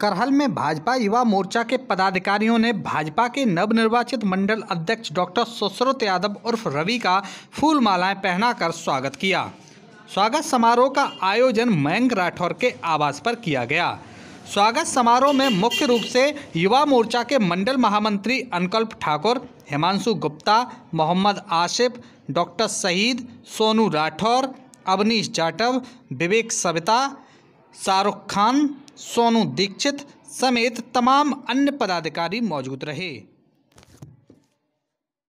करहल में भाजपा युवा मोर्चा के पदाधिकारियों ने भाजपा के नवनिर्वाचित मंडल अध्यक्ष डॉक्टर सुश्रुत यादव उर्फ रवि का फूल मालाएं पहनाकर स्वागत किया स्वागत समारोह का आयोजन मयंक राठौर के आवास पर किया गया स्वागत समारोह में मुख्य रूप से युवा मोर्चा के मंडल महामंत्री अनकल्प ठाकुर हिमांशु गुप्ता मोहम्मद आशिफ डॉक्टर शहीद सोनू राठौर अवनीश जाटव विवेक सविता शाहरुख खान सोनू दीक्षित समेत तमाम अन्य पदाधिकारी मौजूद रहे